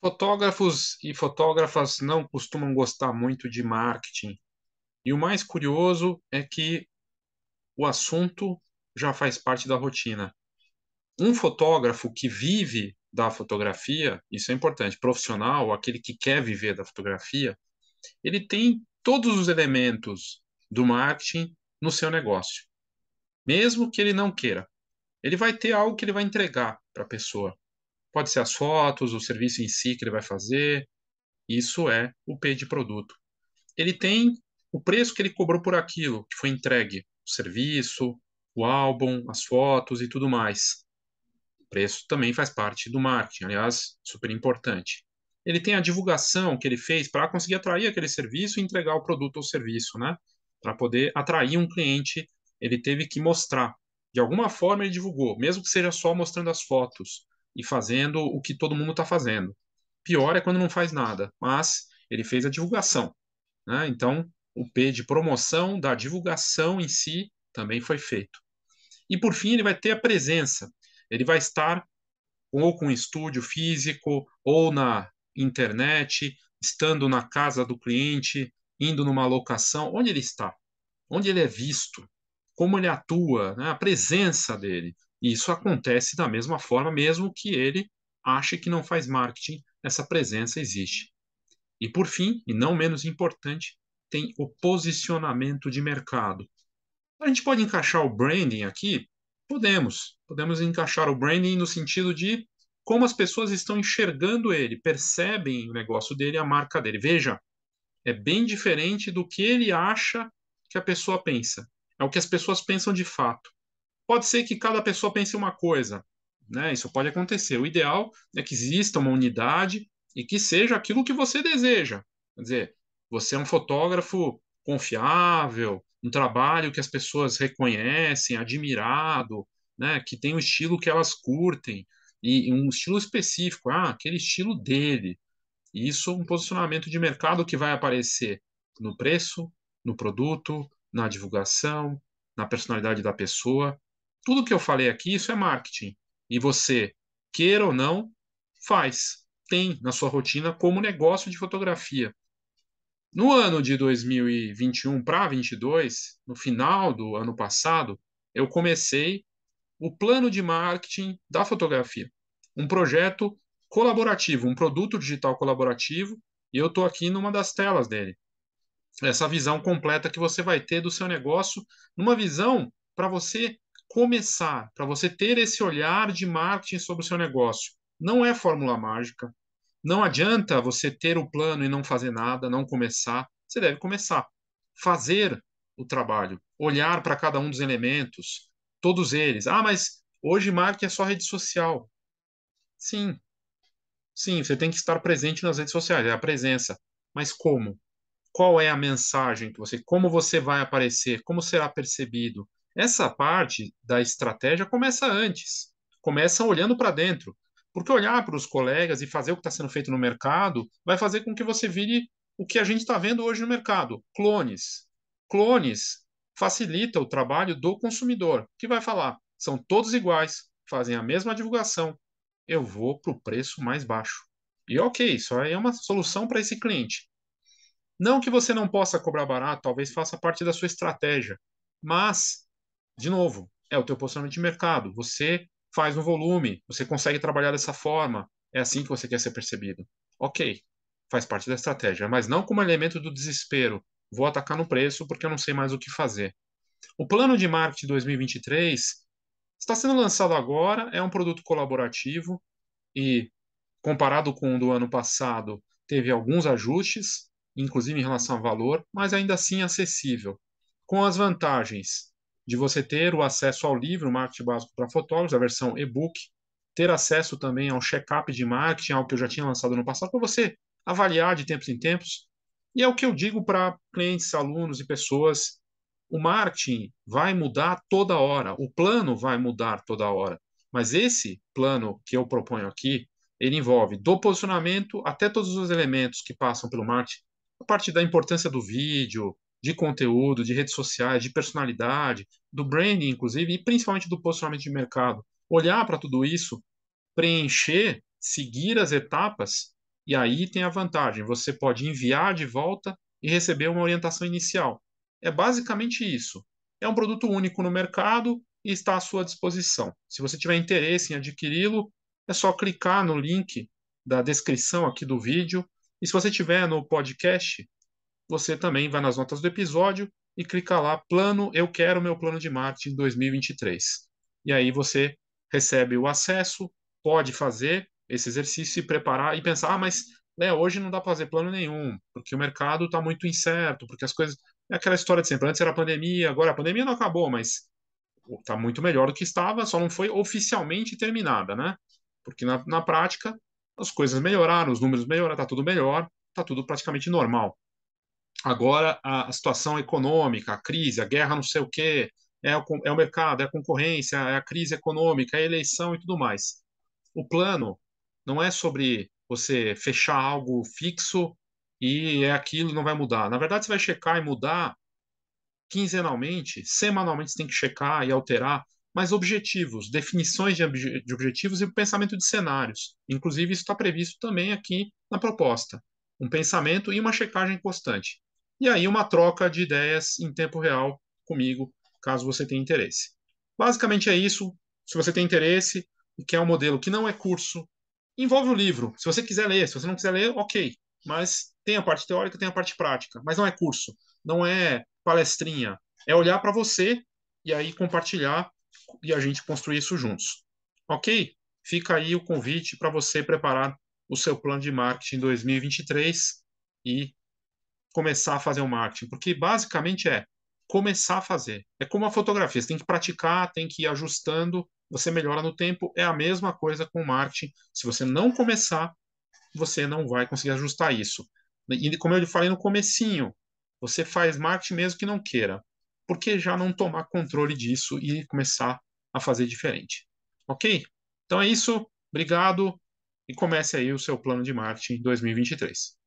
Fotógrafos e fotógrafas não costumam gostar muito de marketing. E o mais curioso é que o assunto já faz parte da rotina. Um fotógrafo que vive da fotografia, isso é importante, profissional, aquele que quer viver da fotografia, ele tem todos os elementos do marketing no seu negócio. Mesmo que ele não queira, ele vai ter algo que ele vai entregar para a pessoa. Pode ser as fotos, o serviço em si que ele vai fazer. Isso é o P de produto. Ele tem o preço que ele cobrou por aquilo que foi entregue, o serviço, o álbum, as fotos e tudo mais. O preço também faz parte do marketing, aliás, super importante. Ele tem a divulgação que ele fez para conseguir atrair aquele serviço e entregar o produto ou serviço, né? Para poder atrair um cliente, ele teve que mostrar. De alguma forma ele divulgou, mesmo que seja só mostrando as fotos, e fazendo o que todo mundo está fazendo. Pior é quando não faz nada, mas ele fez a divulgação. Né? Então, o P de promoção da divulgação em si também foi feito. E por fim, ele vai ter a presença. Ele vai estar ou com um estúdio físico, ou na internet, estando na casa do cliente, indo numa locação, onde ele está, onde ele é visto, como ele atua, né? a presença dele. E isso acontece da mesma forma, mesmo que ele ache que não faz marketing, essa presença existe. E por fim, e não menos importante, tem o posicionamento de mercado. A gente pode encaixar o branding aqui? Podemos. Podemos encaixar o branding no sentido de como as pessoas estão enxergando ele, percebem o negócio dele, a marca dele. Veja, é bem diferente do que ele acha que a pessoa pensa. É o que as pessoas pensam de fato. Pode ser que cada pessoa pense uma coisa, né? Isso pode acontecer. O ideal é que exista uma unidade e que seja aquilo que você deseja. Quer dizer, você é um fotógrafo confiável, um trabalho que as pessoas reconhecem, admirado, né? Que tem um estilo que elas curtem e um estilo específico, ah, aquele estilo dele. E isso é um posicionamento de mercado que vai aparecer no preço, no produto, na divulgação, na personalidade da pessoa tudo que eu falei aqui, isso é marketing. E você, queira ou não, faz, tem na sua rotina como negócio de fotografia. No ano de 2021 para 2022, no final do ano passado, eu comecei o plano de marketing da fotografia, um projeto colaborativo, um produto digital colaborativo, e eu estou aqui numa das telas dele. Essa visão completa que você vai ter do seu negócio, numa visão para você começar, para você ter esse olhar de marketing sobre o seu negócio. Não é fórmula mágica. Não adianta você ter o plano e não fazer nada, não começar. Você deve começar. Fazer o trabalho, olhar para cada um dos elementos, todos eles. Ah, mas hoje marketing é só rede social. Sim. Sim, você tem que estar presente nas redes sociais, é a presença. Mas como? Qual é a mensagem que você, como você vai aparecer, como será percebido, essa parte da estratégia começa antes, começa olhando para dentro. Porque olhar para os colegas e fazer o que está sendo feito no mercado vai fazer com que você vire o que a gente está vendo hoje no mercado: clones. Clones facilita o trabalho do consumidor, que vai falar: são todos iguais, fazem a mesma divulgação, eu vou para o preço mais baixo. E ok, isso aí é uma solução para esse cliente. Não que você não possa cobrar barato, talvez faça parte da sua estratégia, mas de novo, é o teu posicionamento de mercado. Você faz um volume, você consegue trabalhar dessa forma, é assim que você quer ser percebido. Ok, faz parte da estratégia, mas não como elemento do desespero. Vou atacar no preço porque eu não sei mais o que fazer. O plano de marketing 2023 está sendo lançado agora, é um produto colaborativo e, comparado com o do ano passado, teve alguns ajustes, inclusive em relação ao valor, mas ainda assim acessível. Com as vantagens de você ter o acesso ao livro Marketing Básico para Fotógrafos, a versão e-book, ter acesso também ao check-up de marketing, algo que eu já tinha lançado no passado, para você avaliar de tempos em tempos. E é o que eu digo para clientes, alunos e pessoas: o marketing vai mudar toda hora, o plano vai mudar toda hora. Mas esse plano que eu proponho aqui, ele envolve do posicionamento até todos os elementos que passam pelo marketing, a parte da importância do vídeo, de conteúdo, de redes sociais, de personalidade, do branding, inclusive, e principalmente do posicionamento de mercado. Olhar para tudo isso, preencher, seguir as etapas, e aí tem a vantagem: você pode enviar de volta e receber uma orientação inicial. É basicamente isso. É um produto único no mercado e está à sua disposição. Se você tiver interesse em adquiri-lo, é só clicar no link da descrição aqui do vídeo. E se você estiver no podcast, você também vai nas notas do episódio e clica lá, plano, eu quero meu plano de marketing 2023. E aí você recebe o acesso, pode fazer esse exercício, e preparar e pensar, ah, mas né, hoje não dá para fazer plano nenhum, porque o mercado está muito incerto, porque as coisas... É aquela história de sempre, antes era pandemia, agora a pandemia não acabou, mas está muito melhor do que estava, só não foi oficialmente terminada, né? Porque na, na prática as coisas melhoraram, os números melhoraram, está tudo melhor, está tudo praticamente normal agora a, a, situação econômica, a crise, a guerra, não sei o quê, é o, é o mercado, é a concorrência, é a crise econômica, é a eleição e tudo mais. O plano não é sobre você fechar algo fixo e é aquilo, não vai mudar. Na verdade, você vai checar e mudar quinzenalmente, semanalmente você tem que checar e alterar, mas objetivos, definições de, obje de objetivos e pensamento de cenários. Inclusive, isso está previsto também aqui na proposta. Um pensamento e uma checagem constante e aí uma troca de ideias em tempo real comigo, caso você tenha interesse. Basicamente é isso. Se você tem interesse e quer um modelo que não é curso, envolve o livro. Se você quiser ler, se você não quiser ler, ok. Mas tem a parte teórica, tem a parte prática. Mas não é curso, não é palestrinha. É olhar para você e aí compartilhar e a gente construir isso juntos. Ok? Fica aí o convite para você preparar o seu plano de marketing 2023 e começar a fazer o marketing, porque basicamente é começar a fazer. É como a fotografia, você tem que praticar, tem que ir ajustando, você melhora no tempo, é a mesma coisa com o marketing. Se você não começar, você não vai conseguir ajustar isso. E como eu falei no comecinho, você faz marketing mesmo que não queira, porque já não tomar controle disso e começar a fazer diferente. Ok? Então é isso. Obrigado e comece aí o seu plano de marketing 2023.